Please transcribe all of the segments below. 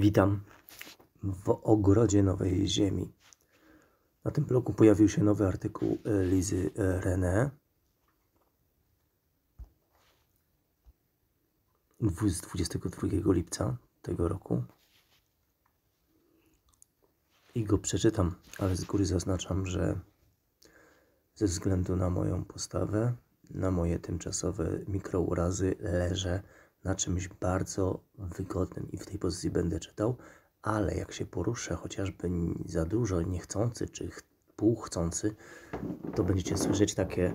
Witam w ogrodzie Nowej Ziemi. Na tym blogu pojawił się nowy artykuł e, Lizy e, René z 22 lipca tego roku. I go przeczytam, ale z góry zaznaczam, że ze względu na moją postawę, na moje tymczasowe mikrourazy leżę na czymś bardzo wygodnym i w tej pozycji będę czytał, ale jak się poruszę chociażby za dużo, niechcący czy ch półchcący, to będziecie słyszeć takie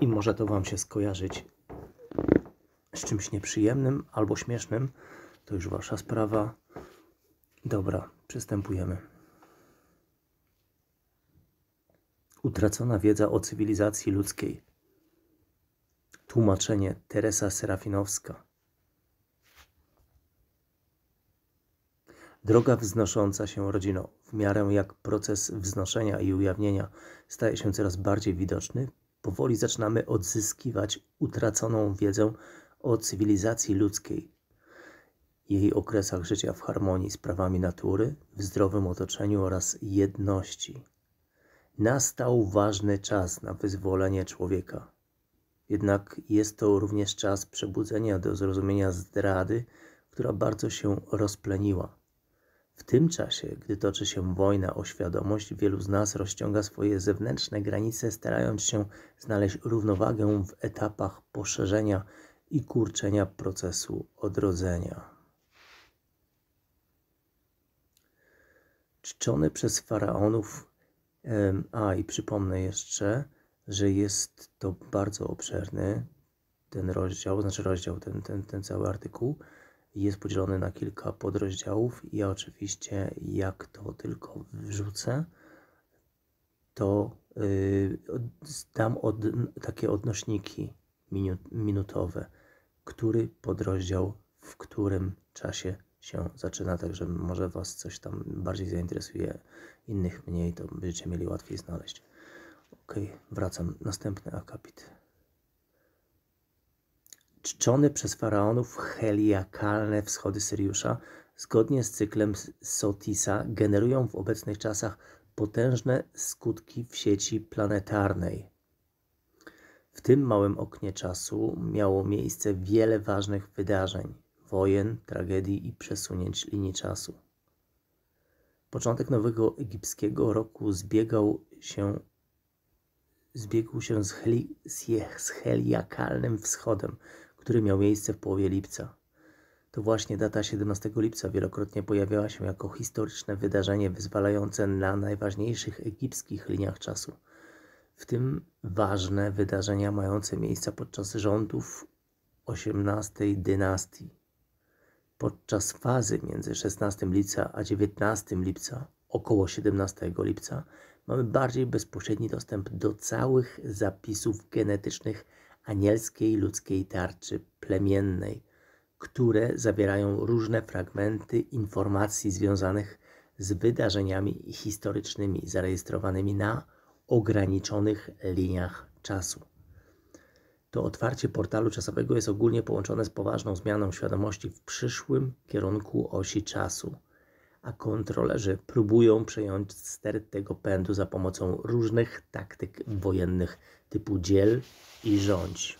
i może to Wam się skojarzyć z czymś nieprzyjemnym albo śmiesznym. To już Wasza sprawa. Dobra, przystępujemy. Utracona wiedza o cywilizacji ludzkiej. Tłumaczenie Teresa Serafinowska. Droga wznosząca się rodziną, w miarę jak proces wznoszenia i ujawnienia staje się coraz bardziej widoczny, powoli zaczynamy odzyskiwać utraconą wiedzę o cywilizacji ludzkiej, jej okresach życia w harmonii z prawami natury, w zdrowym otoczeniu oraz jedności. Nastał ważny czas na wyzwolenie człowieka. Jednak jest to również czas przebudzenia do zrozumienia zdrady, która bardzo się rozpleniła. W tym czasie, gdy toczy się wojna o świadomość, wielu z nas rozciąga swoje zewnętrzne granice, starając się znaleźć równowagę w etapach poszerzenia i kurczenia procesu odrodzenia. Czczony przez faraonów, a i przypomnę jeszcze, że jest to bardzo obszerny ten rozdział, znaczy rozdział, ten, ten, ten cały artykuł jest podzielony na kilka podrozdziałów. Ja oczywiście, jak to tylko wrzucę, to yy, dam od, takie odnośniki minut, minutowe, który podrozdział w którym czasie się zaczyna, także może Was coś tam bardziej zainteresuje, innych mniej, to będziecie mieli łatwiej znaleźć. Ok, wracam. Następny akapit. Czczony przez faraonów heliakalne wschody Syriusza, zgodnie z cyklem Sotisa, generują w obecnych czasach potężne skutki w sieci planetarnej. W tym małym oknie czasu miało miejsce wiele ważnych wydarzeń, wojen, tragedii i przesunięć linii czasu. Początek nowego egipskiego roku zbiegał się zbiegł się z, heli, z heliakalnym wschodem, który miał miejsce w połowie lipca. To właśnie data 17 lipca wielokrotnie pojawiała się jako historyczne wydarzenie wyzwalające na najważniejszych egipskich liniach czasu, w tym ważne wydarzenia mające miejsce podczas rządów XVIII dynastii. Podczas fazy między 16 lipca a 19 lipca, około 17 lipca, mamy bardziej bezpośredni dostęp do całych zapisów genetycznych anielskiej ludzkiej tarczy plemiennej, które zawierają różne fragmenty informacji związanych z wydarzeniami historycznymi zarejestrowanymi na ograniczonych liniach czasu. To otwarcie portalu czasowego jest ogólnie połączone z poważną zmianą świadomości w przyszłym kierunku osi czasu a kontrolerzy próbują przejąć ster tego pędu za pomocą różnych taktyk wojennych typu dziel i rządź.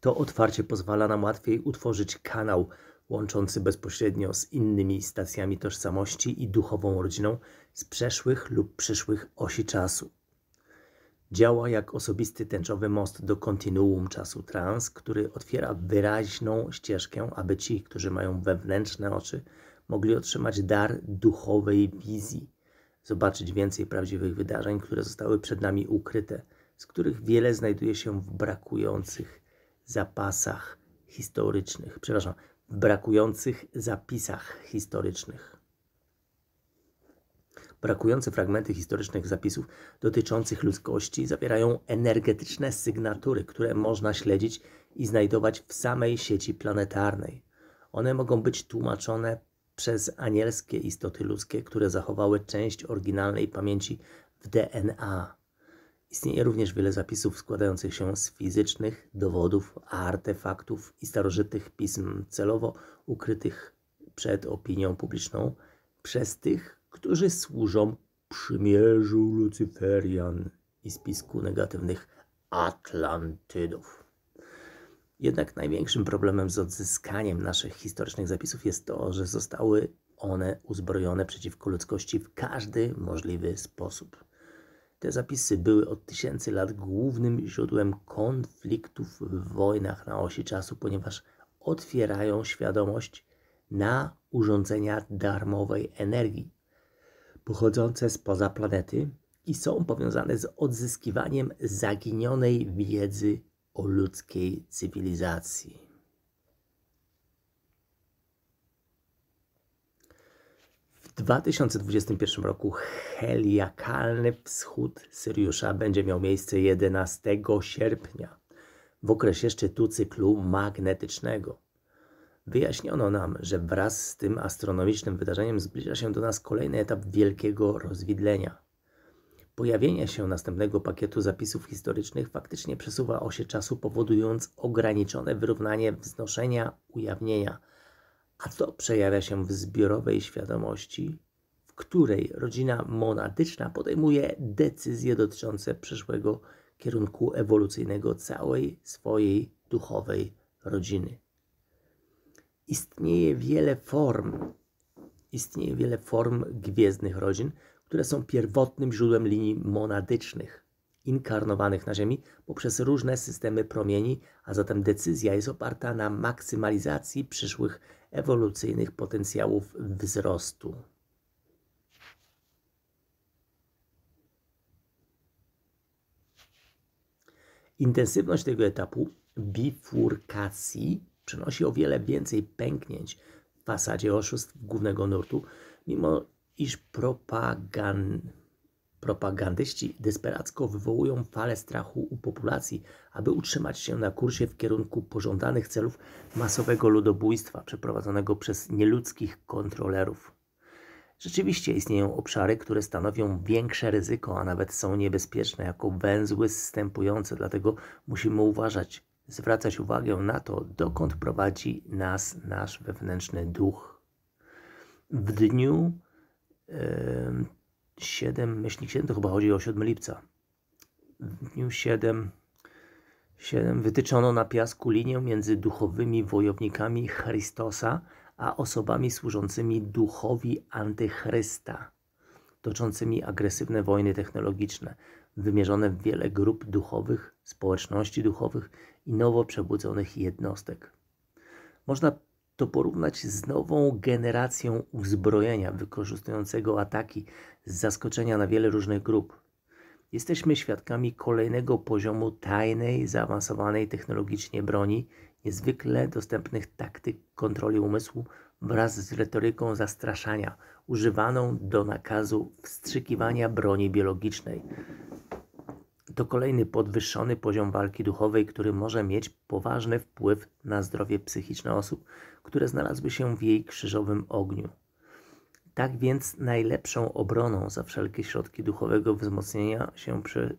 To otwarcie pozwala nam łatwiej utworzyć kanał łączący bezpośrednio z innymi stacjami tożsamości i duchową rodziną z przeszłych lub przyszłych osi czasu. Działa jak osobisty tęczowy most do kontinuum czasu trans, który otwiera wyraźną ścieżkę, aby ci, którzy mają wewnętrzne oczy, mogli otrzymać dar duchowej wizji, zobaczyć więcej prawdziwych wydarzeń, które zostały przed nami ukryte, z których wiele znajduje się w brakujących zapasach historycznych, przepraszam, w brakujących zapisach historycznych. Brakujące fragmenty historycznych zapisów dotyczących ludzkości zawierają energetyczne sygnatury, które można śledzić i znajdować w samej sieci planetarnej. One mogą być tłumaczone przez anielskie istoty ludzkie, które zachowały część oryginalnej pamięci w DNA. Istnieje również wiele zapisów składających się z fizycznych dowodów, artefaktów i starożytnych pism, celowo ukrytych przed opinią publiczną przez tych, którzy służą przymierzu Lucyferian i spisku negatywnych Atlantydów. Jednak największym problemem z odzyskaniem naszych historycznych zapisów jest to, że zostały one uzbrojone przeciwko ludzkości w każdy możliwy sposób. Te zapisy były od tysięcy lat głównym źródłem konfliktów w wojnach na osi czasu, ponieważ otwierają świadomość na urządzenia darmowej energii, pochodzące spoza planety i są powiązane z odzyskiwaniem zaginionej wiedzy o ludzkiej cywilizacji. W 2021 roku heliakalny wschód Syriusza będzie miał miejsce 11 sierpnia w okresie szczytu cyklu magnetycznego. Wyjaśniono nam, że wraz z tym astronomicznym wydarzeniem zbliża się do nas kolejny etap wielkiego rozwidlenia. Pojawienie się następnego pakietu zapisów historycznych faktycznie przesuwa osie czasu, powodując ograniczone wyrównanie wznoszenia, ujawnienia, a to przejawia się w zbiorowej świadomości, w której rodzina monadyczna podejmuje decyzje dotyczące przyszłego kierunku ewolucyjnego całej swojej duchowej rodziny istnieje wiele form, istnieje wiele form gwiezdnych rodzin, które są pierwotnym źródłem linii monadycznych, inkarnowanych na Ziemi poprzez różne systemy promieni, a zatem decyzja jest oparta na maksymalizacji przyszłych ewolucyjnych potencjałów wzrostu. Intensywność tego etapu bifurkacji przynosi o wiele więcej pęknięć w fasadzie oszustw głównego nurtu, mimo iż propagan... propagandyści desperacko wywołują falę strachu u populacji, aby utrzymać się na kursie w kierunku pożądanych celów masowego ludobójstwa przeprowadzonego przez nieludzkich kontrolerów. Rzeczywiście istnieją obszary, które stanowią większe ryzyko, a nawet są niebezpieczne jako węzły zstępujące, dlatego musimy uważać, zwracać uwagę na to, dokąd prowadzi nas nasz wewnętrzny duch. W dniu yy, 7, myśli 7, to chyba chodzi o 7 lipca. W dniu 7, 7 wytyczono na piasku linię między duchowymi wojownikami Chrystosa a osobami służącymi duchowi antychrysta, toczącymi agresywne wojny technologiczne, wymierzone w wiele grup duchowych, społeczności duchowych i nowo przebudzonych jednostek. Można to porównać z nową generacją uzbrojenia wykorzystującego ataki z zaskoczenia na wiele różnych grup. Jesteśmy świadkami kolejnego poziomu tajnej, zaawansowanej technologicznie broni, niezwykle dostępnych taktyk kontroli umysłu wraz z retoryką zastraszania, używaną do nakazu wstrzykiwania broni biologicznej to kolejny podwyższony poziom walki duchowej, który może mieć poważny wpływ na zdrowie psychiczne osób, które znalazły się w jej krzyżowym ogniu. Tak więc najlepszą obroną za wszelkie środki duchowego wzmocnienia się przy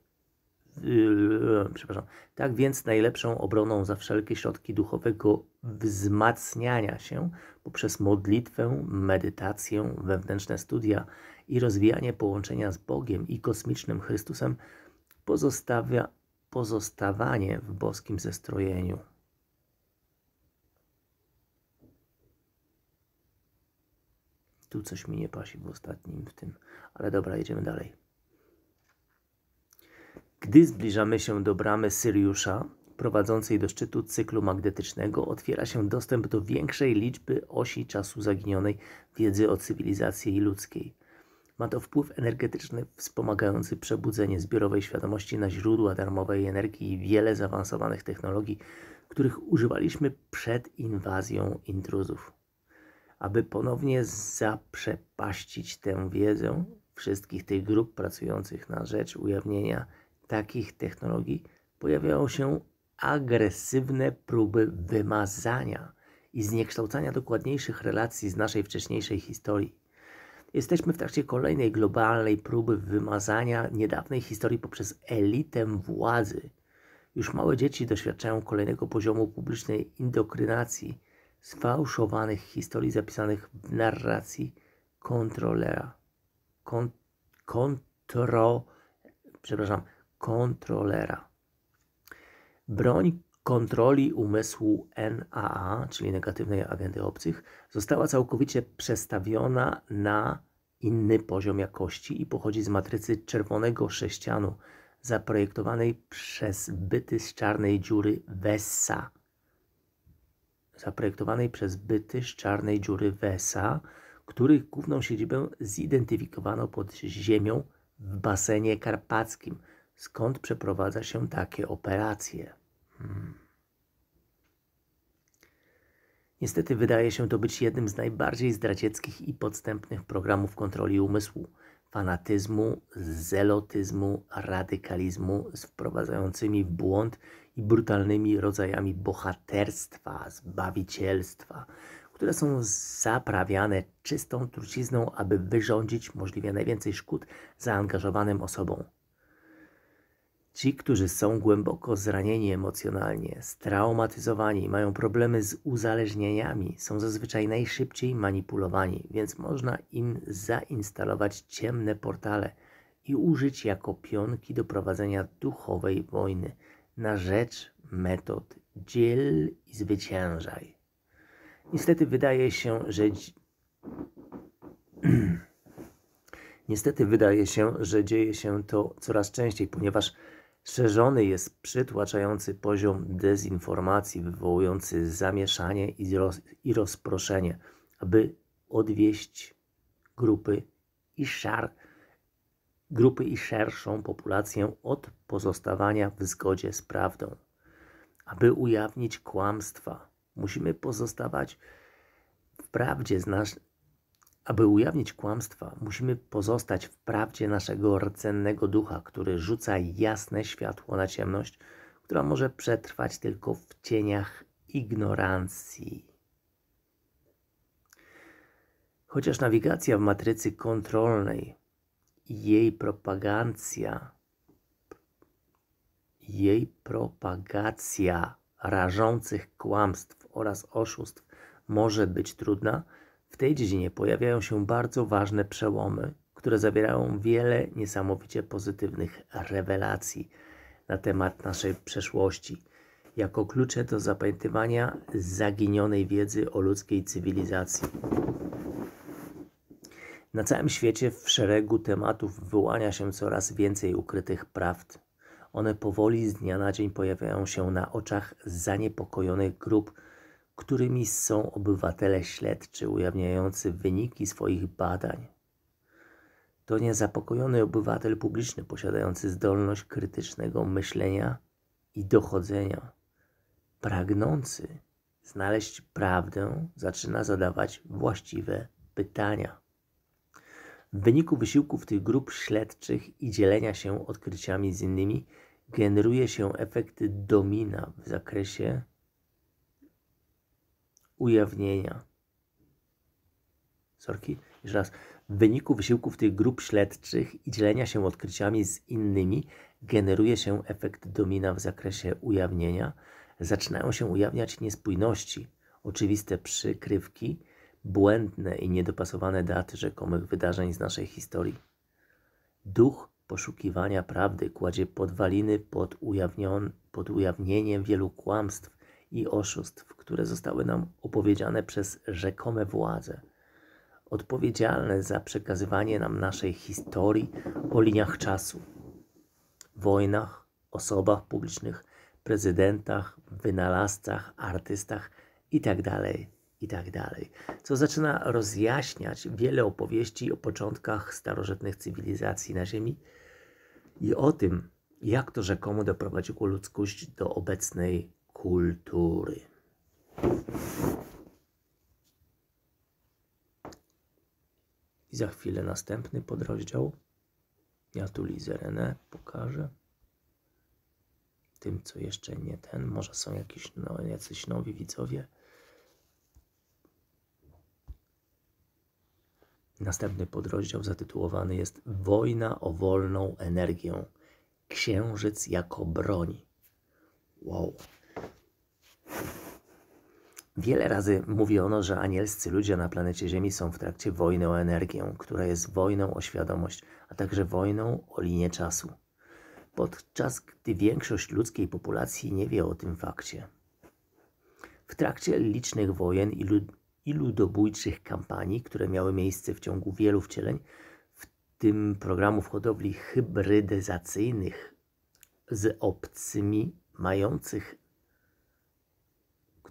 yy, przepraszam. Tak więc najlepszą obroną za wszelkie środki duchowego wzmacniania się poprzez modlitwę, medytację, wewnętrzne studia i rozwijanie połączenia z Bogiem i kosmicznym Chrystusem pozostawia pozostawanie w boskim zestrojeniu. Tu coś mi nie pasi w ostatnim w tym, ale dobra, idziemy dalej. Gdy zbliżamy się do bramy Syriusza, prowadzącej do szczytu cyklu magnetycznego, otwiera się dostęp do większej liczby osi czasu zaginionej wiedzy o cywilizacji ludzkiej. Ma to wpływ energetyczny wspomagający przebudzenie zbiorowej świadomości na źródła darmowej energii i wiele zaawansowanych technologii, których używaliśmy przed inwazją intruzów. Aby ponownie zaprzepaścić tę wiedzę wszystkich tych grup pracujących na rzecz ujawnienia takich technologii, pojawiają się agresywne próby wymazania i zniekształcania dokładniejszych relacji z naszej wcześniejszej historii. Jesteśmy w trakcie kolejnej globalnej próby wymazania niedawnej historii poprzez elitę władzy. Już małe dzieci doświadczają kolejnego poziomu publicznej indoktrynacji, sfałszowanych historii zapisanych w narracji kontrolera. Kon, kontro, przepraszam, kontrolera. Broń kontroli umysłu NAA, czyli negatywnej agendy obcych, została całkowicie przestawiona na inny poziom jakości i pochodzi z matrycy czerwonego sześcianu zaprojektowanej przez byty z czarnej dziury Wessa. Zaprojektowanej przez byty z czarnej dziury Ves'a, których główną siedzibę zidentyfikowano pod ziemią w basenie karpackim, skąd przeprowadza się takie operacje. Niestety wydaje się to być jednym z najbardziej zdradzieckich i podstępnych programów kontroli umysłu, fanatyzmu, zelotyzmu, radykalizmu z wprowadzającymi w błąd i brutalnymi rodzajami bohaterstwa, zbawicielstwa, które są zaprawiane czystą trucizną, aby wyrządzić możliwie najwięcej szkód zaangażowanym osobom. Ci, którzy są głęboko zranieni emocjonalnie, straumatyzowani, mają problemy z uzależnieniami, są zazwyczaj najszybciej manipulowani, więc można im zainstalować ciemne portale i użyć jako pionki do prowadzenia duchowej wojny na rzecz metod dziel i zwyciężaj. Niestety wydaje się, że Niestety wydaje się, że dzieje się to coraz częściej, ponieważ Szerzony jest przytłaczający poziom dezinformacji wywołujący zamieszanie i, roz, i rozproszenie, aby odwieść grupy i, szar, grupy i szerszą populację od pozostawania w zgodzie z prawdą. Aby ujawnić kłamstwa, musimy pozostawać w prawdzie z, nas, aby ujawnić kłamstwa, musimy pozostać w prawdzie naszego rdzennego ducha, który rzuca jasne światło na ciemność, która może przetrwać tylko w cieniach ignorancji. Chociaż nawigacja w matrycy kontrolnej i jej propagacja, jej propagacja rażących kłamstw oraz oszustw może być trudna, w tej dziedzinie pojawiają się bardzo ważne przełomy, które zawierają wiele niesamowicie pozytywnych rewelacji na temat naszej przeszłości, jako klucze do zapamiętywania zaginionej wiedzy o ludzkiej cywilizacji. Na całym świecie w szeregu tematów wyłania się coraz więcej ukrytych prawd. One powoli z dnia na dzień pojawiają się na oczach zaniepokojonych grup którymi są obywatele śledczy ujawniający wyniki swoich badań. To niezapokojony obywatel publiczny posiadający zdolność krytycznego myślenia i dochodzenia, pragnący znaleźć prawdę, zaczyna zadawać właściwe pytania. W wyniku wysiłków tych grup śledczych i dzielenia się odkryciami z innymi generuje się efekty domina w zakresie ujawnienia. Sorki, jeszcze raz. W wyniku wysiłków tych grup śledczych i dzielenia się odkryciami z innymi generuje się efekt domina w zakresie ujawnienia. Zaczynają się ujawniać niespójności, oczywiste przykrywki, błędne i niedopasowane daty rzekomych wydarzeń z naszej historii. Duch poszukiwania prawdy kładzie podwaliny pod, ujawnion, pod ujawnieniem wielu kłamstw i oszustw, które zostały nam opowiedziane przez rzekome władze, odpowiedzialne za przekazywanie nam naszej historii o liniach czasu, wojnach, osobach publicznych, prezydentach, wynalazcach, artystach itd. Tak itd. Tak Co zaczyna rozjaśniać wiele opowieści o początkach starożytnych cywilizacji na Ziemi i o tym, jak to rzekomo doprowadziło ludzkość do obecnej kultury. I za chwilę następny podrozdział. Ja tu Lizerenę pokażę. Tym, co jeszcze nie ten. Może są jakieś, no, jacyś nowi widzowie. Następny podrozdział zatytułowany jest Wojna o wolną energię. Księżyc jako broń. Wow. Wiele razy mówiono, że anielscy ludzie na planecie Ziemi są w trakcie wojny o energię, która jest wojną o świadomość, a także wojną o linię czasu. Podczas gdy większość ludzkiej populacji nie wie o tym fakcie. W trakcie licznych wojen i, lud- i ludobójczych kampanii, które miały miejsce w ciągu wielu wcieleń, w tym programów hodowli hybrydyzacyjnych z obcymi mających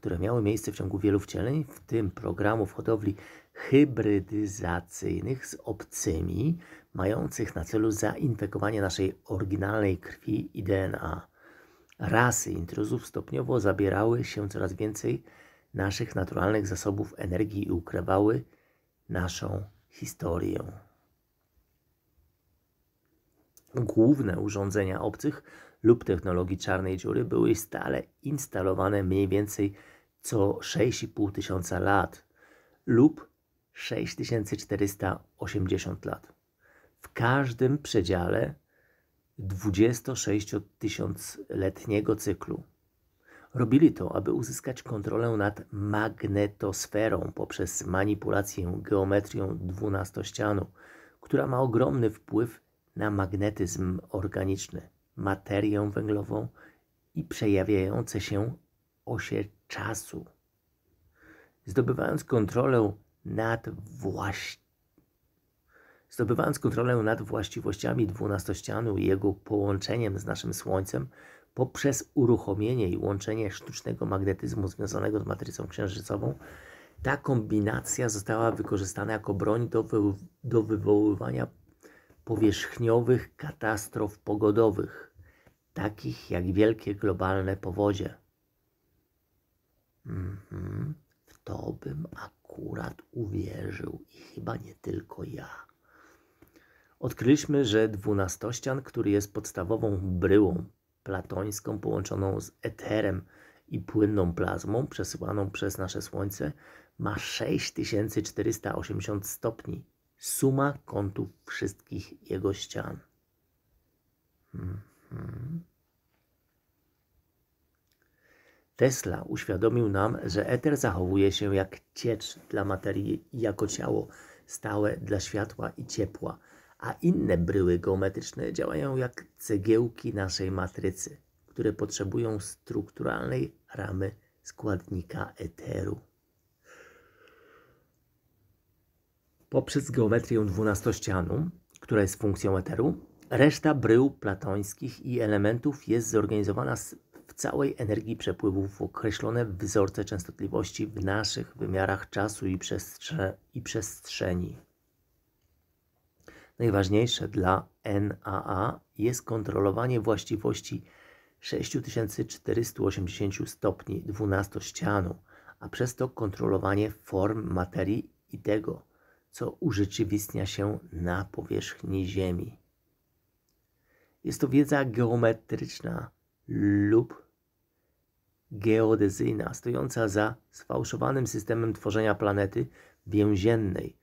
które miały miejsce w ciągu wielu wcieleń, w tym programów hodowli hybrydyzacyjnych z obcymi, mających na celu zainfekowanie naszej oryginalnej krwi i DNA. Rasy intruzów stopniowo zabierały się coraz więcej naszych naturalnych zasobów energii i ukrywały naszą historię. Główne urządzenia obcych lub technologii czarnej dziury były stale instalowane mniej więcej co 6,5 tysiąca lat lub 6480 lat. W każdym przedziale 26-tysiącletniego cyklu. Robili to, aby uzyskać kontrolę nad magnetosferą poprzez manipulację geometrią dwunastościanu, która ma ogromny wpływ na magnetyzm organiczny materię węglową i przejawiające się osie czasu. Zdobywając kontrolę nad właściwością, Zdobywając kontrolę nad właściwościami dwunastościanu i jego połączeniem z naszym Słońcem poprzez uruchomienie i łączenie sztucznego magnetyzmu związanego z matrycą księżycową, ta kombinacja została wykorzystana jako broń do, wy do wywoływania powierzchniowych katastrof pogodowych, takich jak wielkie globalne powodzie. Mhm, w to bym akurat uwierzył i chyba nie tylko ja. Odkryliśmy, że dwunastościan, który jest podstawową bryłą platońską połączoną z eterem i płynną plazmą przesyłaną przez nasze Słońce, ma 6480 stopni suma kątów wszystkich jego ścian. Mhm. Tesla uświadomił nam, że eter zachowuje się jak ciecz dla materii i jako ciało stałe dla światła i ciepła, a inne bryły geometryczne działają jak cegiełki naszej matrycy, które potrzebują strukturalnej ramy składnika eteru. poprzez geometrię dwunastościanu, która jest funkcją eteru, reszta brył platońskich i elementów jest zorganizowana w całej energii przepływu w określone wzorce częstotliwości w naszych wymiarach czasu i, przestrze i przestrzeni. Najważniejsze dla NAA jest kontrolowanie właściwości 6480 stopni dwunastościanu, a przez to kontrolowanie form materii i tego, co urzeczywistnia się na powierzchni Ziemi. Jest to wiedza geometryczna lub geodezyjna, stojąca za sfałszowanym systemem tworzenia planety więziennej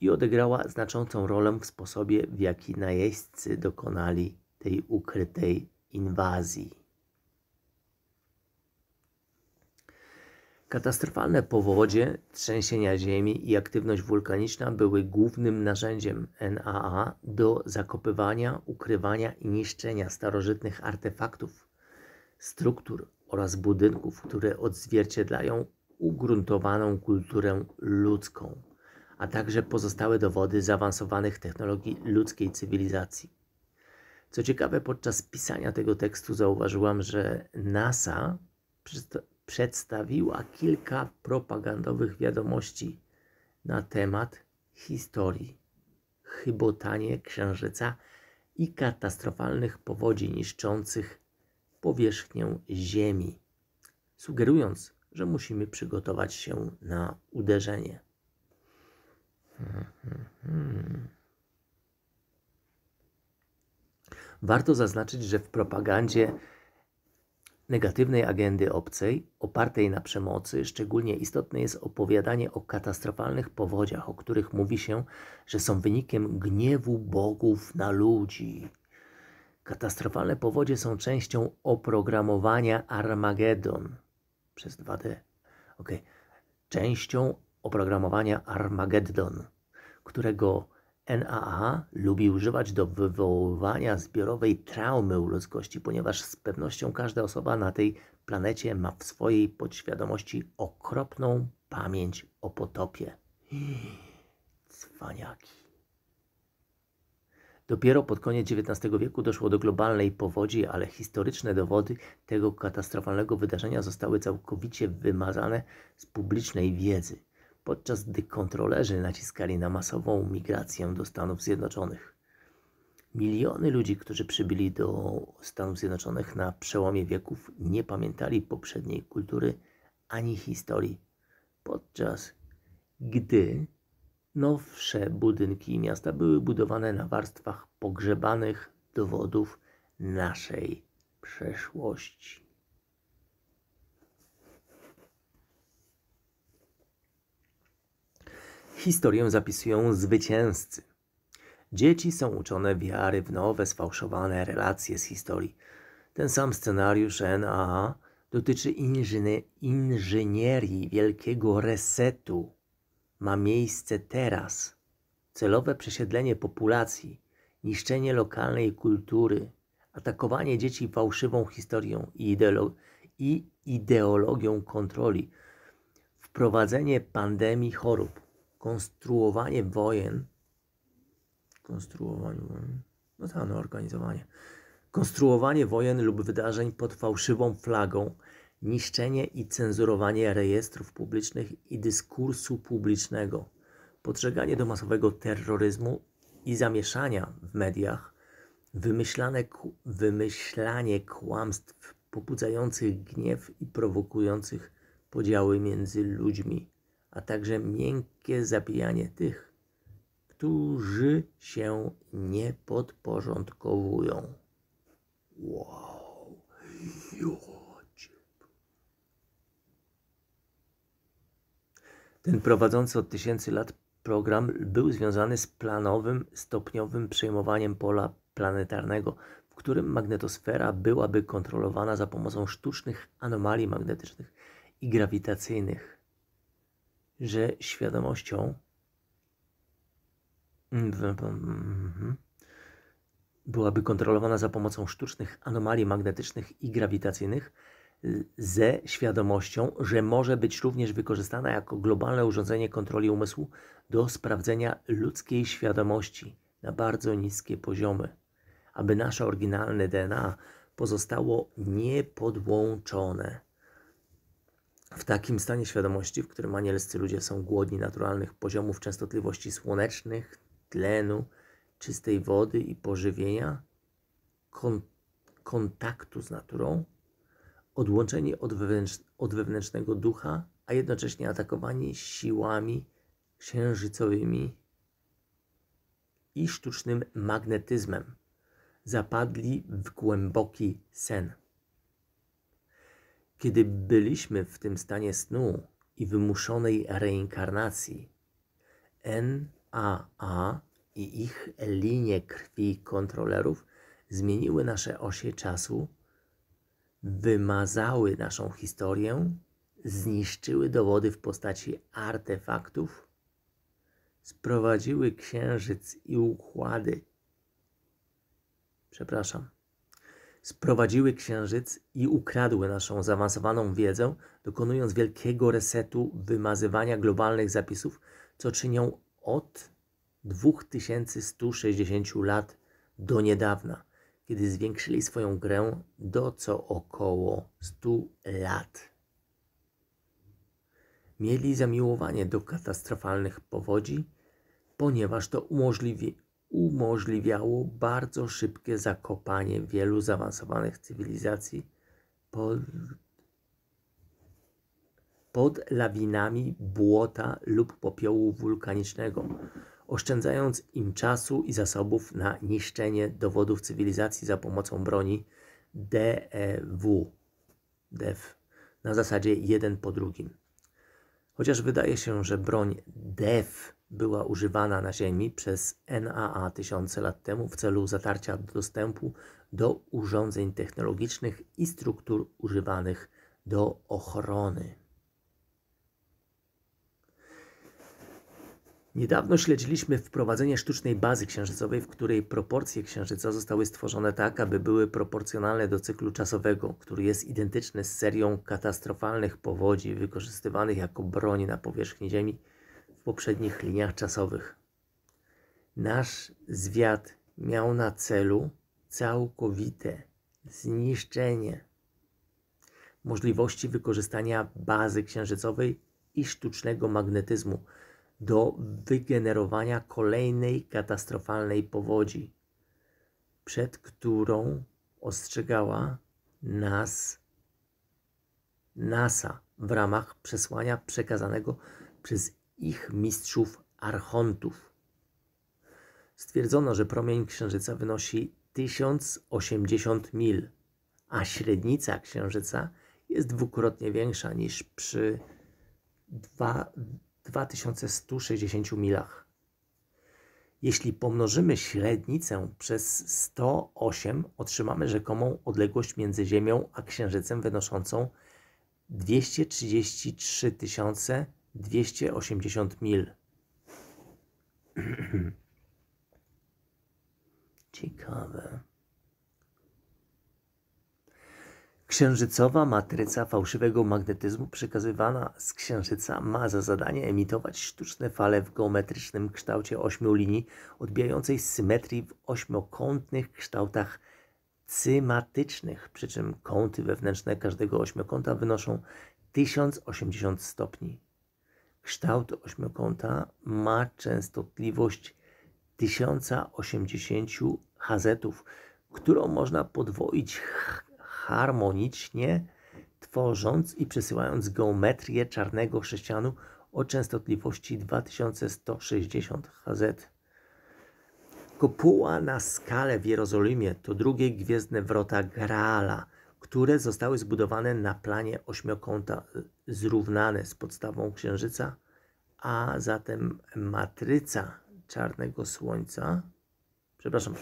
i odegrała znaczącą rolę w sposobie, w jaki najeźdźcy dokonali tej ukrytej inwazji. Katastrofalne powodzie, trzęsienia ziemi i aktywność wulkaniczna były głównym narzędziem NAA do zakopywania, ukrywania i niszczenia starożytnych artefaktów, struktur oraz budynków, które odzwierciedlają ugruntowaną kulturę ludzką, a także pozostałe dowody zaawansowanych technologii ludzkiej cywilizacji. Co ciekawe, podczas pisania tego tekstu zauważyłam, że NASA przedstawiła kilka propagandowych wiadomości na temat historii, chybotanie księżyca i katastrofalnych powodzi niszczących powierzchnię Ziemi, sugerując, że musimy przygotować się na uderzenie. Warto zaznaczyć, że w propagandzie negatywnej agendy obcej, opartej na przemocy, szczególnie istotne jest opowiadanie o katastrofalnych powodziach, o których mówi się, że są wynikiem gniewu bogów na ludzi. Katastrofalne powodzie są częścią oprogramowania Armagedon przez 2D. Okay. Częścią oprogramowania Armageddon, którego NAA lubi używać do wywoływania zbiorowej traumy u ludzkości, ponieważ z pewnością każda osoba na tej planecie ma w swojej podświadomości okropną pamięć o potopie. Cwaniaki. Dopiero pod koniec XIX wieku doszło do globalnej powodzi, ale historyczne dowody tego katastrofalnego wydarzenia zostały całkowicie wymazane z publicznej wiedzy podczas gdy kontrolerzy naciskali na masową migrację do Stanów Zjednoczonych. Miliony ludzi, którzy przybyli do Stanów Zjednoczonych na przełomie wieków, nie pamiętali poprzedniej kultury ani historii, podczas gdy nowsze budynki i miasta były budowane na warstwach pogrzebanych dowodów naszej przeszłości. Historię zapisują zwycięzcy. Dzieci są uczone wiary w nowe, sfałszowane relacje z historii. Ten sam scenariusz NAA dotyczy inżynierii wielkiego resetu. Ma miejsce teraz. Celowe przesiedlenie populacji, niszczenie lokalnej kultury, atakowanie dzieci fałszywą historią i, ideolo i ideologią kontroli, wprowadzenie pandemii chorób konstruowanie wojen, konstruowanie no tak, no organizowanie, konstruowanie wojen lub wydarzeń pod fałszywą flagą, niszczenie i cenzurowanie rejestrów publicznych i dyskursu publicznego, podżeganie do masowego terroryzmu i zamieszania w mediach, wymyślane, wymyślanie kłamstw pobudzających gniew i prowokujących podziały między ludźmi, a także miękkie zapijanie tych, którzy się nie podporządkowują. Wow. Ten prowadzący od tysięcy lat program był związany z planowym, stopniowym przejmowaniem pola planetarnego, w którym magnetosfera byłaby kontrolowana za pomocą sztucznych anomalii magnetycznych i grawitacyjnych że świadomością mhm, byłaby kontrolowana za pomocą sztucznych anomalii magnetycznych i grawitacyjnych, ze świadomością, że może być również wykorzystana jako globalne urządzenie kontroli umysłu do sprawdzenia ludzkiej świadomości na bardzo niskie poziomy, aby nasze oryginalne DNA pozostało niepodłączone w takim stanie świadomości, w którym anielscy ludzie są głodni naturalnych poziomów częstotliwości słonecznych, tlenu, czystej wody i pożywienia, kon kontaktu z naturą, odłączeni od, wewnętrz od wewnętrznego ducha, a jednocześnie atakowani siłami księżycowymi i sztucznym magnetyzmem. Zapadli w głęboki sen. Kiedy byliśmy w tym stanie snu i wymuszonej reinkarnacji, NAA i ich linie krwi kontrolerów zmieniły nasze osie czasu, wymazały naszą historię, zniszczyły dowody w postaci artefaktów, sprowadziły księżyc i układy. Przepraszam, sprowadziły księżyc i ukradły naszą zaawansowaną wiedzę, dokonując wielkiego resetu wymazywania globalnych zapisów, co czynią od 2160 lat do niedawna, kiedy zwiększyli swoją grę do co około 100 lat. Mieli zamiłowanie do katastrofalnych powodzi, ponieważ to umożliwi umożliwiało bardzo szybkie zakopanie wielu zaawansowanych cywilizacji pod, pod lawinami błota lub popiołu wulkanicznego, oszczędzając im czasu i zasobów na niszczenie dowodów cywilizacji za pomocą broni DEW DEW na zasadzie jeden po drugim. Chociaż wydaje się, że broń DEF była używana na Ziemi przez NAA tysiące lat temu w celu zatarcia dostępu do urządzeń technologicznych i struktur używanych do ochrony. Niedawno śledziliśmy wprowadzenie sztucznej bazy księżycowej, w której proporcje księżyca zostały stworzone tak, aby były proporcjonalne do cyklu czasowego, który jest identyczny z serią katastrofalnych powodzi wykorzystywanych jako broń na powierzchni Ziemi w poprzednich liniach czasowych. Nasz zwiat miał na celu całkowite zniszczenie możliwości wykorzystania bazy księżycowej i sztucznego magnetyzmu do wygenerowania kolejnej katastrofalnej powodzi, przed którą ostrzegała nas NASA w ramach przesłania przekazanego przez ich mistrzów archontów. Stwierdzono, że promień Księżyca wynosi 1080 mil, a średnica Księżyca jest dwukrotnie większa niż przy 2 2160 milach. Jeśli pomnożymy średnicę przez 108, otrzymamy rzekomą odległość między Ziemią a Księżycem wynoszącą 233 280 mil. Ciekawe. Księżycowa matryca fałszywego magnetyzmu przekazywana z Księżyca ma za zadanie emitować sztuczne fale w geometrycznym kształcie ośmiu linii, odbijającej symetrii w ośmiokątnych kształtach cymatycznych, przy czym kąty wewnętrzne każdego ośmiokąta wynoszą 1080 stopni. Kształt ośmiokąta ma częstotliwość 1080 Hz, którą można podwoić harmonicznie, tworząc i przesyłając geometrię czarnego chrześcijanu o częstotliwości 2160 Hz. Kopuła na skale w Jerozolimie to drugie gwiezdne wrota Graala, które zostały zbudowane na planie ośmiokąta zrównane z podstawą Księżyca, a zatem matryca czarnego Słońca. Przepraszam.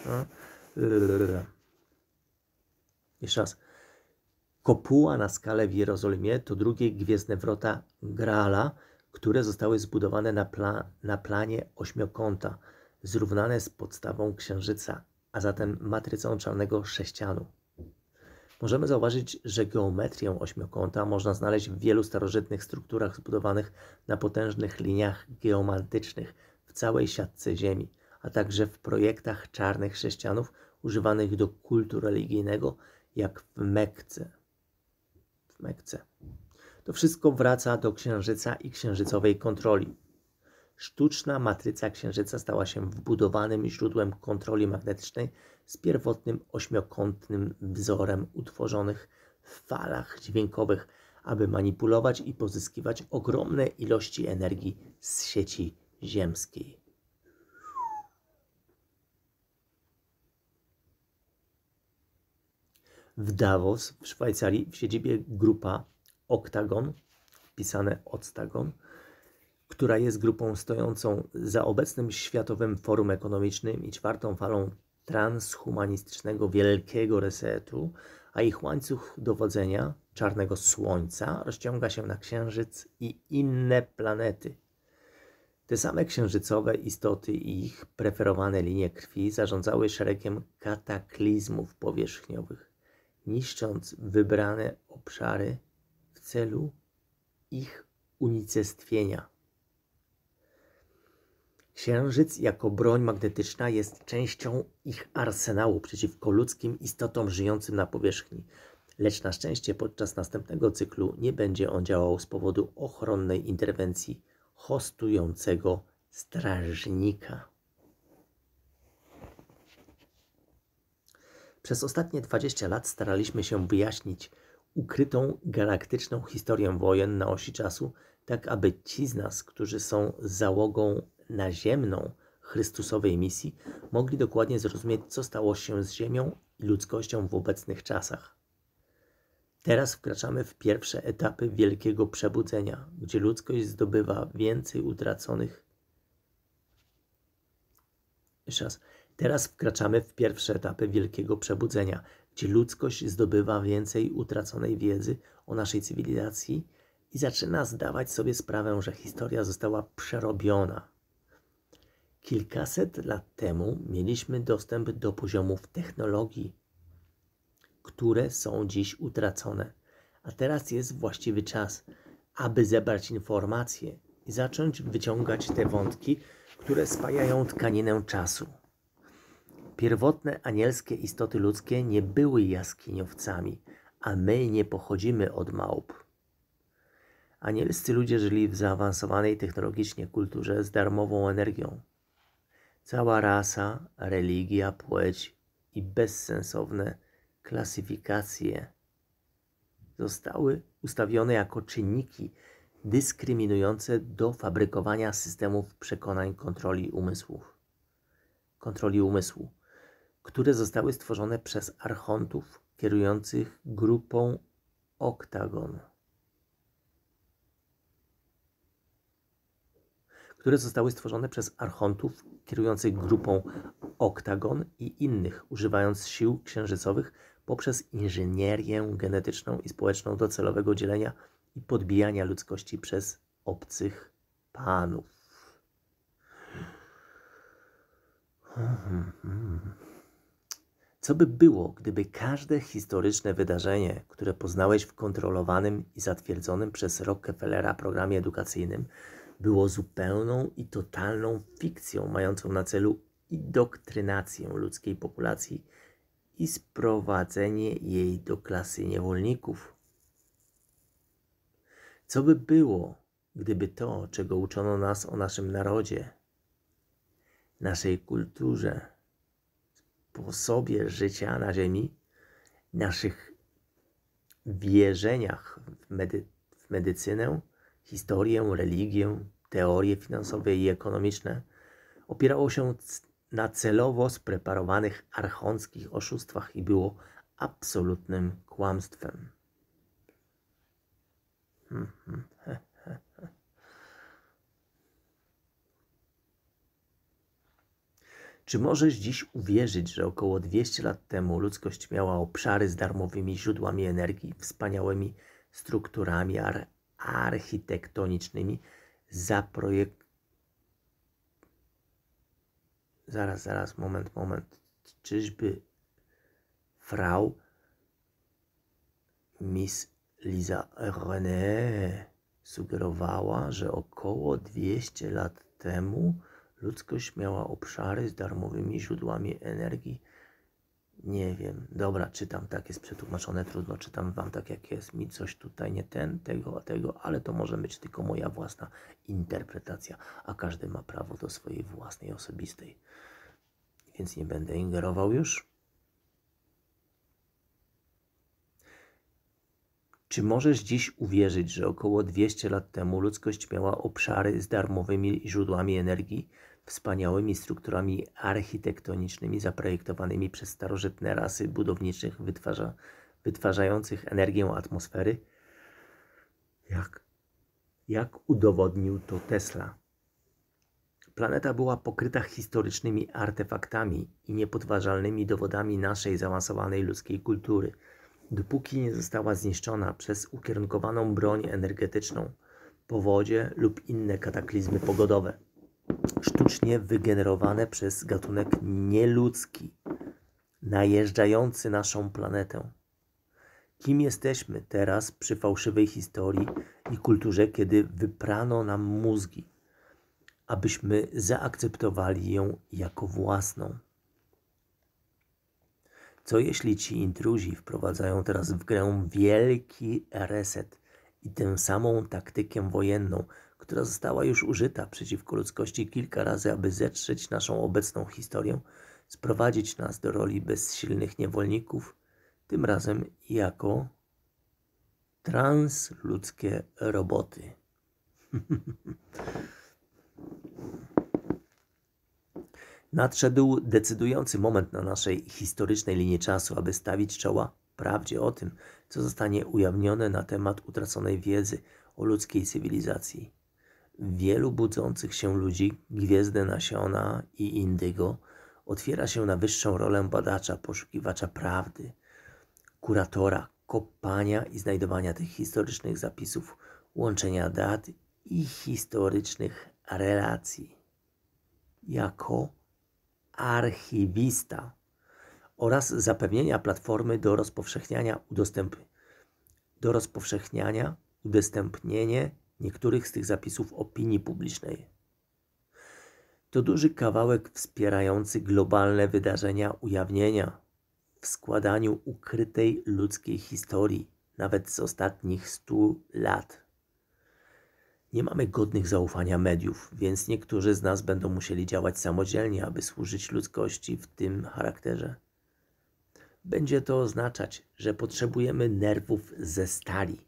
Jeszcze raz. Kopuła na skale w Jerozolimie to drugie gwiezdne wrota Graala, które zostały zbudowane na, pla na planie ośmiokąta, zrównane z podstawą księżyca, a zatem matrycą czarnego sześcianu. Możemy zauważyć, że geometrię ośmiokąta można znaleźć w wielu starożytnych strukturach zbudowanych na potężnych liniach geomantycznych w całej siatce Ziemi, a także w projektach czarnych sześcianów używanych do kultu religijnego, jak w Mekce. Mekce. To wszystko wraca do księżyca i księżycowej kontroli. Sztuczna matryca księżyca stała się wbudowanym źródłem kontroli magnetycznej z pierwotnym ośmiokątnym wzorem utworzonych w falach dźwiękowych, aby manipulować i pozyskiwać ogromne ilości energii z sieci ziemskiej. w Davos w Szwajcarii w siedzibie grupa Octagon, pisane Octagon, która jest grupą stojącą za obecnym Światowym Forum Ekonomicznym i czwartą falą transhumanistycznego wielkiego resetu, a ich łańcuch dowodzenia czarnego słońca rozciąga się na Księżyc i inne planety. Te same księżycowe istoty i ich preferowane linie krwi zarządzały szeregiem kataklizmów powierzchniowych niszcząc wybrane obszary w celu ich unicestwienia. Księżyc jako broń magnetyczna jest częścią ich arsenału przeciwko ludzkim istotom żyjącym na powierzchni, lecz na szczęście podczas następnego cyklu nie będzie on działał z powodu ochronnej interwencji hostującego strażnika. Przez ostatnie 20 lat staraliśmy się wyjaśnić ukrytą galaktyczną historię wojen na osi czasu, tak aby ci z nas, którzy są załogą naziemną Chrystusowej misji, mogli dokładnie zrozumieć, co stało się z Ziemią i ludzkością w obecnych czasach. Teraz wkraczamy w pierwsze etapy wielkiego przebudzenia, gdzie ludzkość zdobywa więcej utraconych. Jeszcze raz Teraz wkraczamy w pierwsze etapy wielkiego przebudzenia, gdzie ludzkość zdobywa więcej utraconej wiedzy o naszej cywilizacji i zaczyna zdawać sobie sprawę, że historia została przerobiona. Kilkaset lat temu mieliśmy dostęp do poziomów technologii, które są dziś utracone, a teraz jest właściwy czas, aby zebrać informacje i zacząć wyciągać te wątki, które spajają tkaninę czasu. Pierwotne anielskie istoty ludzkie nie były jaskiniowcami, a my nie pochodzimy od małp. Anielscy ludzie żyli w zaawansowanej technologicznie kulturze z darmową energią. Cała rasa, religia, płeć i bezsensowne klasyfikacje zostały ustawione jako czynniki dyskryminujące do fabrykowania systemów przekonań kontroli umysłów. Kontroli umysłu które zostały stworzone przez archontów kierujących grupą Oktagon, które zostały stworzone przez archontów kierujących grupą Oktagon i innych, używając sił księżycowych poprzez inżynierię genetyczną i społeczną do celowego dzielenia i podbijania ludzkości przez obcych panów. Hmm, hmm. hmm. Co by było, gdyby każde historyczne wydarzenie, które poznałeś w kontrolowanym i zatwierdzonym przez Rockefellera programie edukacyjnym, było zupełną i totalną fikcją mającą na celu indoktrynację ludzkiej populacji i sprowadzenie jej do klasy niewolników? Co by było, gdyby to, czego uczono nas o naszym narodzie, naszej kulturze, sposobie życia na Ziemi, naszych wierzeniach w, medy w medycynę, historię, religię, teorie finansowe i ekonomiczne opierało się na celowo spreparowanych archonskich oszustwach i było absolutnym kłamstwem. Hmm, hmm, Czy możesz dziś uwierzyć, że około 200 lat temu ludzkość miała obszary z darmowymi źródłami energii, wspaniałymi strukturami ar architektonicznymi, zaprojekt... Zaraz, zaraz, moment, moment. Czyżby frau Miss Liza René sugerowała, że około 200 lat temu Ludzkość miała obszary z darmowymi źródłami energii. Nie wiem. Dobra, czytam, tak jest przetłumaczone, trudno czytam wam tak jak jest. Mi coś tutaj nie ten, tego, a tego, ale to może być tylko moja własna interpretacja, a każdy ma prawo do swojej własnej, osobistej. Więc nie będę ingerował już. Czy możesz dziś uwierzyć, że około 200 lat temu ludzkość miała obszary z darmowymi źródłami energii? wspaniałymi strukturami architektonicznymi zaprojektowanymi przez starożytne rasy budowniczych wytwarza, wytwarzających energię atmosfery, jak, jak udowodnił to Tesla. Planeta była pokryta historycznymi artefaktami i niepodważalnymi dowodami naszej zaawansowanej ludzkiej kultury, dopóki nie została zniszczona przez ukierunkowaną broń energetyczną, powodzie lub inne kataklizmy pogodowe sztucznie wygenerowane przez gatunek nieludzki, najeżdżający naszą planetę. Kim jesteśmy teraz przy fałszywej historii i kulturze, kiedy wyprano nam mózgi, abyśmy zaakceptowali ją jako własną? Co jeśli ci intruzi wprowadzają teraz w grę wielki reset i tę samą taktykę wojenną, która została już użyta przeciwko ludzkości kilka razy, aby zetrzeć naszą obecną historię, sprowadzić nas do roli bezsilnych niewolników, tym razem jako transludzkie roboty. Nadszedł decydujący moment na naszej historycznej linii czasu, aby stawić czoła prawdzie o tym, co zostanie ujawnione na temat utraconej wiedzy o ludzkiej cywilizacji wielu budzących się ludzi, gwiezdne nasiona i indygo, otwiera się na wyższą rolę badacza, poszukiwacza prawdy, kuratora, kopania i znajdowania tych historycznych zapisów, łączenia dat i historycznych relacji. Jako archiwista oraz zapewnienia platformy do rozpowszechniania udostępnienia do rozpowszechniania, udostępnienie niektórych z tych zapisów opinii publicznej. To duży kawałek wspierający globalne wydarzenia ujawnienia w składaniu ukrytej ludzkiej historii, nawet z ostatnich stu lat. Nie mamy godnych zaufania mediów, więc niektórzy z nas będą musieli działać samodzielnie, aby służyć ludzkości w tym charakterze. Będzie to oznaczać, że potrzebujemy nerwów ze stali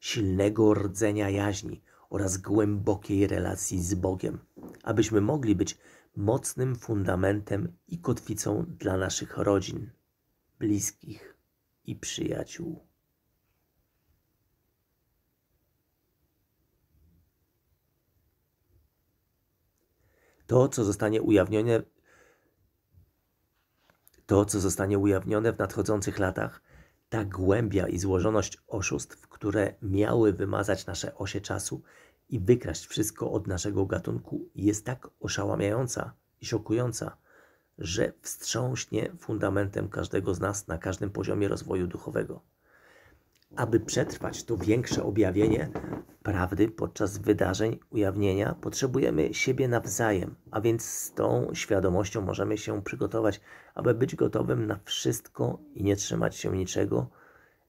silnego rdzenia jaźni oraz głębokiej relacji z Bogiem, abyśmy mogli być mocnym fundamentem i kotwicą dla naszych rodzin, bliskich i przyjaciół. To, co zostanie ujawnione, to, co zostanie ujawnione w nadchodzących latach, ta głębia i złożoność oszustw, które miały wymazać nasze osie czasu i wykraść wszystko od naszego gatunku, jest tak oszałamiająca i szokująca, że wstrząśnie fundamentem każdego z nas na każdym poziomie rozwoju duchowego. Aby przetrwać to większe objawienie prawdy podczas wydarzeń ujawnienia, potrzebujemy siebie nawzajem, a więc z tą świadomością możemy się przygotować, aby być gotowym na wszystko i nie trzymać się niczego,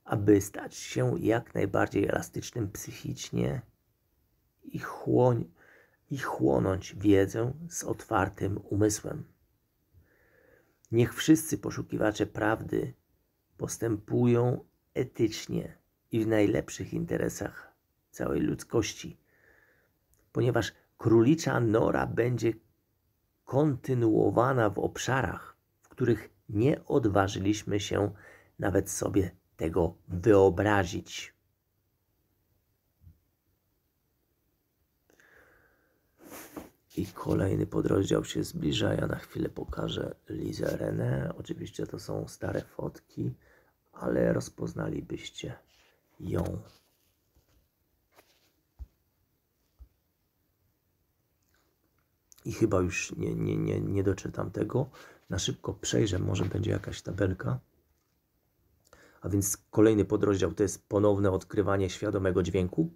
aby stać się jak najbardziej elastycznym psychicznie i, chłoń, i chłonąć wiedzę z otwartym umysłem. Niech wszyscy poszukiwacze prawdy postępują etycznie i w najlepszych interesach całej ludzkości, ponieważ królicza nora będzie kontynuowana w obszarach, w których nie odważyliśmy się nawet sobie tego wyobrazić. I kolejny podrozdział się zbliża. Ja na chwilę pokażę Lizę René. Oczywiście to są stare fotki ale rozpoznalibyście ją. I chyba już nie, nie, nie, nie doczytam tego. Na szybko przejrzę, może będzie jakaś tabelka. A więc kolejny podrozdział to jest ponowne odkrywanie świadomego dźwięku.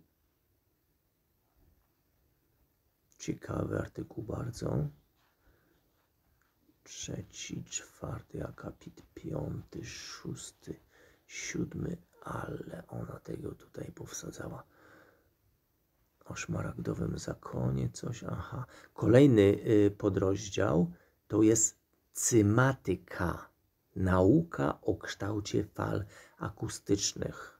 Ciekawy artykuł bardzo trzeci, czwarty akapit, piąty, szósty, siódmy, ale ona tego tutaj powsadzała. O szmaragdowym zakonie coś, aha. Kolejny y, podrozdział to jest cymatyka, nauka o kształcie fal akustycznych.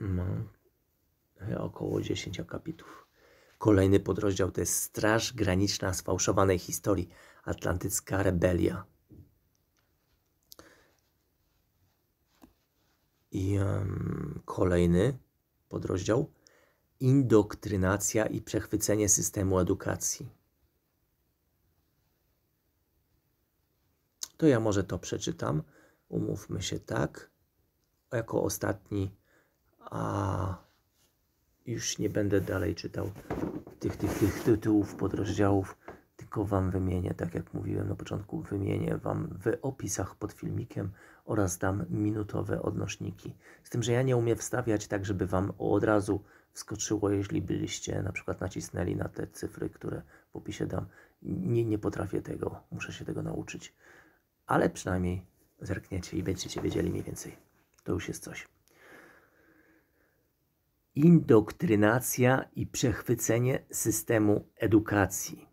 ma no. no około 10 akapitów. Kolejny podrozdział to jest Straż Graniczna Sfałszowanej Historii Atlantycka Rebelia. I um, kolejny podrozdział Indoktrynacja i przechwycenie systemu edukacji. To ja może to przeczytam. Umówmy się tak. Jako ostatni a już nie będę dalej czytał tych, tych, tych tytułów, podrozdziałów, tylko Wam wymienię, tak jak mówiłem na początku, wymienię Wam w opisach pod filmikiem oraz dam minutowe odnośniki. Z tym, że ja nie umiem wstawiać tak, żeby Wam od razu wskoczyło, jeśli byliście na przykład nacisnęli na te cyfry, które w opisie dam. Nie, nie potrafię tego, muszę się tego nauczyć. Ale przynajmniej zerkniecie i będziecie wiedzieli mniej więcej. To już jest coś indoktrynacja i przechwycenie systemu edukacji.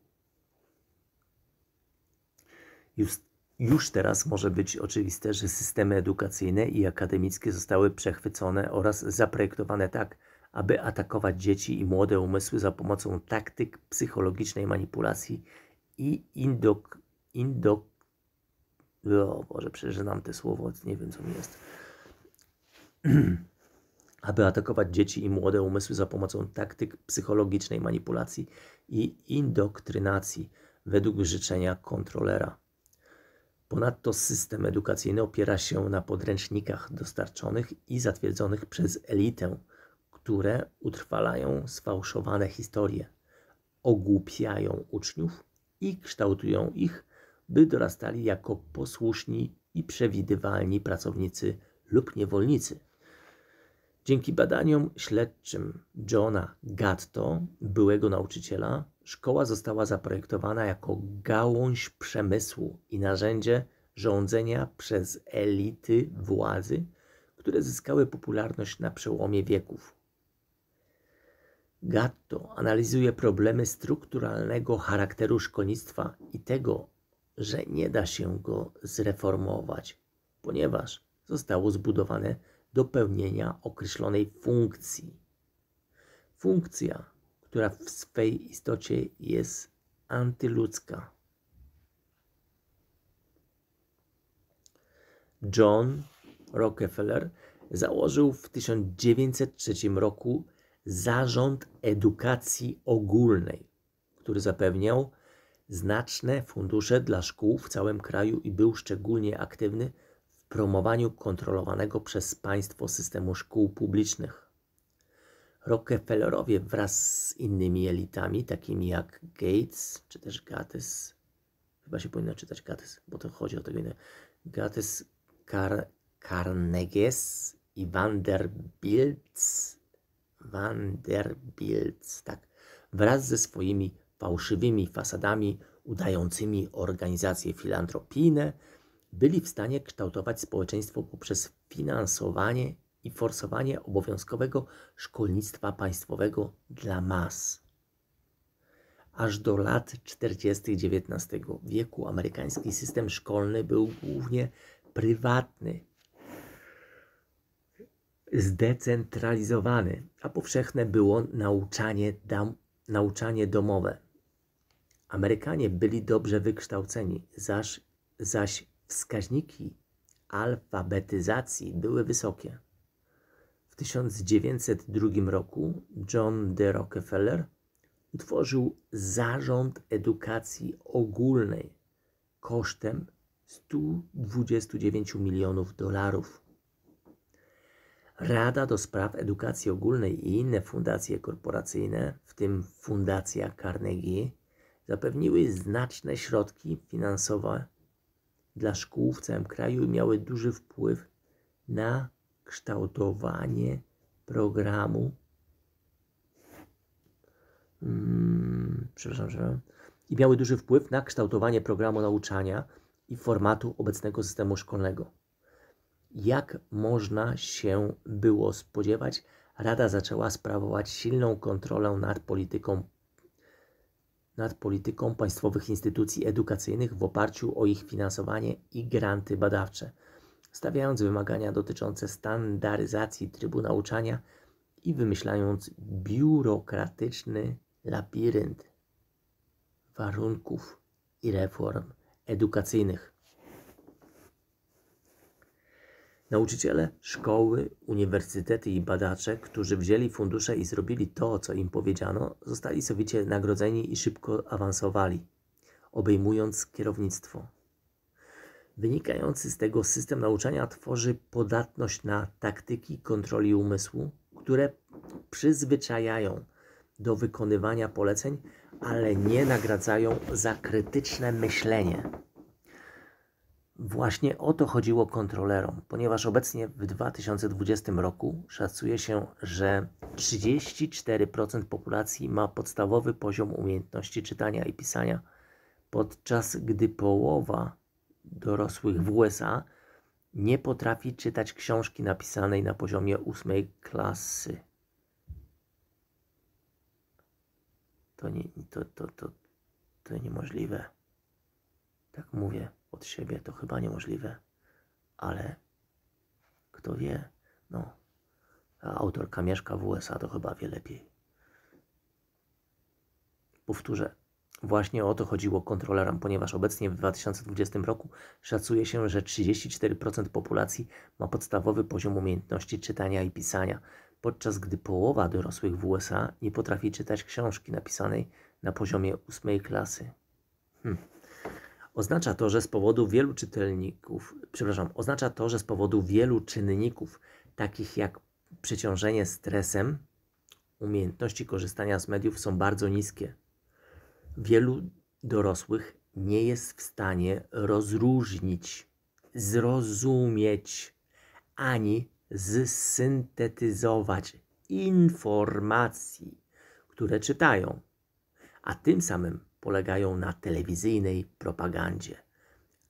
Już, już, teraz może być oczywiste, że systemy edukacyjne i akademickie zostały przechwycone oraz zaprojektowane tak, aby atakować dzieci i młode umysły za pomocą taktyk psychologicznej manipulacji i indok... indok o Boże, przeżynam te słowo, nie wiem co mi jest. aby atakować dzieci i młode umysły za pomocą taktyk psychologicznej manipulacji i indoktrynacji według życzenia kontrolera. Ponadto system edukacyjny opiera się na podręcznikach dostarczonych i zatwierdzonych przez elitę, które utrwalają sfałszowane historie, ogłupiają uczniów i kształtują ich, by dorastali jako posłuszni i przewidywalni pracownicy lub niewolnicy. Dzięki badaniom śledczym Johna Gatto, byłego nauczyciela, szkoła została zaprojektowana jako gałąź przemysłu i narzędzie rządzenia przez elity władzy, które zyskały popularność na przełomie wieków. Gatto analizuje problemy strukturalnego charakteru szkolnictwa i tego, że nie da się go zreformować, ponieważ zostało zbudowane do pełnienia określonej funkcji. Funkcja, która w swej istocie jest antyludzka. John Rockefeller założył w 1903 roku Zarząd Edukacji Ogólnej, który zapewniał znaczne fundusze dla szkół w całym kraju i był szczególnie aktywny promowaniu kontrolowanego przez państwo systemu szkół publicznych. Rockefellerowie wraz z innymi elitami, takimi jak Gates czy też Gates, chyba się powinno czytać Gates, bo to chodzi o tego inne, Gates, Car Carnegies i Vanderbiltz, Vanderbilt, tak, wraz ze swoimi fałszywymi fasadami udającymi organizacje filantropijne, byli w stanie kształtować społeczeństwo poprzez finansowanie i forsowanie obowiązkowego szkolnictwa państwowego dla mas. Aż do lat 40. XIX wieku amerykański system szkolny był głównie prywatny, zdecentralizowany, a powszechne było nauczanie, nauczanie domowe. Amerykanie byli dobrze wykształceni, zaś, zaś Wskaźniki alfabetyzacji były wysokie. W 1902 roku John D. Rockefeller utworzył Zarząd Edukacji Ogólnej kosztem 129 milionów dolarów. Rada do Spraw Edukacji Ogólnej i inne fundacje korporacyjne, w tym Fundacja Carnegie, zapewniły znaczne środki finansowe dla szkół w całym kraju i miały duży wpływ na kształtowanie programu. Hmm, przepraszam, przepraszam. I miały duży wpływ na kształtowanie programu nauczania i formatu obecnego systemu szkolnego. Jak można się było spodziewać, Rada zaczęła sprawować silną kontrolę nad polityką nad polityką państwowych instytucji edukacyjnych w oparciu o ich finansowanie i granty badawcze, stawiając wymagania dotyczące standaryzacji trybu nauczania i wymyślając biurokratyczny labirynt warunków i reform edukacyjnych. Nauczyciele, szkoły, uniwersytety i badacze, którzy wzięli fundusze i zrobili to, co im powiedziano, zostali sowicie nagrodzeni i szybko awansowali, obejmując kierownictwo. Wynikający z tego system nauczania tworzy podatność na taktyki kontroli umysłu, które przyzwyczajają do wykonywania poleceń, ale nie nagradzają za krytyczne myślenie. Właśnie o to chodziło kontrolerom, ponieważ obecnie w 2020 roku szacuje się, że 34% populacji ma podstawowy poziom umiejętności czytania i pisania, podczas gdy połowa dorosłych w USA nie potrafi czytać książki napisanej na poziomie ósmej klasy. To, nie, to, to, to, to niemożliwe. Tak mówię od siebie to chyba niemożliwe, ale kto wie, no, autorka mieszka w USA to chyba wie lepiej. Powtórzę, Właśnie o to chodziło kontrolerom, ponieważ obecnie w 2020 roku szacuje się, że 34% populacji ma podstawowy poziom umiejętności czytania i pisania, podczas gdy połowa dorosłych w USA nie potrafi czytać książki napisanej na poziomie ósmej klasy. Hmm. Oznacza to, że z powodu wielu czytelników, przepraszam, oznacza to, że z powodu wielu czynników, takich jak przeciążenie stresem, umiejętności korzystania z mediów są bardzo niskie. Wielu dorosłych nie jest w stanie rozróżnić, zrozumieć ani zsyntetyzować informacji, które czytają, a tym samym polegają na telewizyjnej propagandzie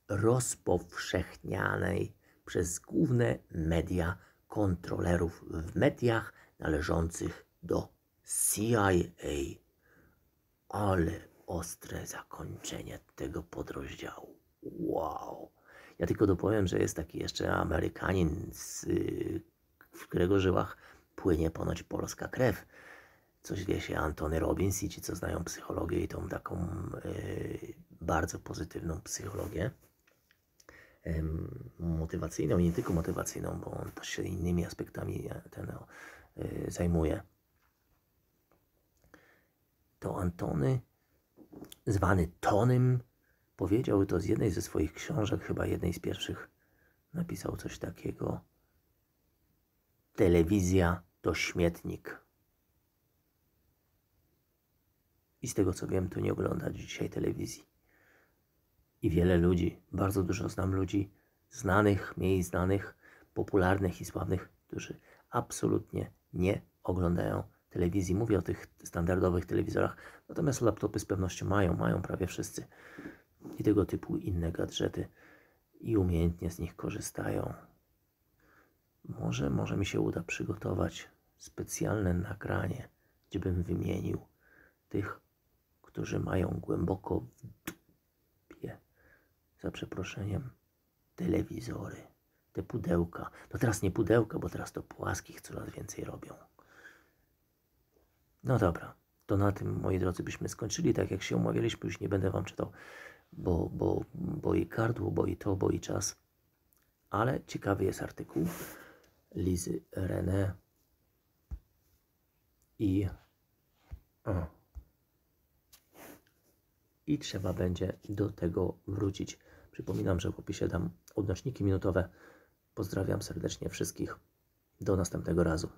rozpowszechnianej przez główne media kontrolerów w mediach należących do CIA. Ale ostre zakończenie tego podrozdziału. Wow. Ja tylko dopowiem, że jest taki jeszcze Amerykanin, z, w którego żyłach płynie ponoć polska krew coś wie się Antony Robbins i ci, co znają psychologię i tą taką y, bardzo pozytywną psychologię motywacyjną, nie tylko motywacyjną, bo on też się innymi aspektami e, ten, y, zajmuje. To Antony, zwany Tonym, powiedział to z jednej ze swoich książek, chyba jednej z pierwszych, napisał coś takiego. Telewizja to śmietnik. I z tego co wiem, to nie ogląda dzisiaj telewizji. I wiele ludzi, bardzo dużo znam ludzi, znanych, mniej znanych, popularnych i sławnych, którzy absolutnie nie oglądają telewizji. Mówię o tych standardowych telewizorach, natomiast laptopy z pewnością mają, mają prawie wszyscy. I tego typu inne gadżety i umiejętnie z nich korzystają. Może, może mi się uda przygotować specjalne nagranie, gdzie bym wymienił tych którzy mają głęboko w dupie, za przeproszeniem, telewizory, te pudełka. No teraz nie pudełka, bo teraz to płaskich coraz więcej robią. No dobra, to na tym, moi drodzy, byśmy skończyli. Tak jak się umawialiśmy, już nie będę Wam czytał, bo, bo, bo i kardło bo i to, bo i czas. Ale ciekawy jest artykuł Lizy René i... O i trzeba będzie do tego wrócić. Przypominam, że w opisie dam odnośniki minutowe. Pozdrawiam serdecznie wszystkich. Do następnego razu.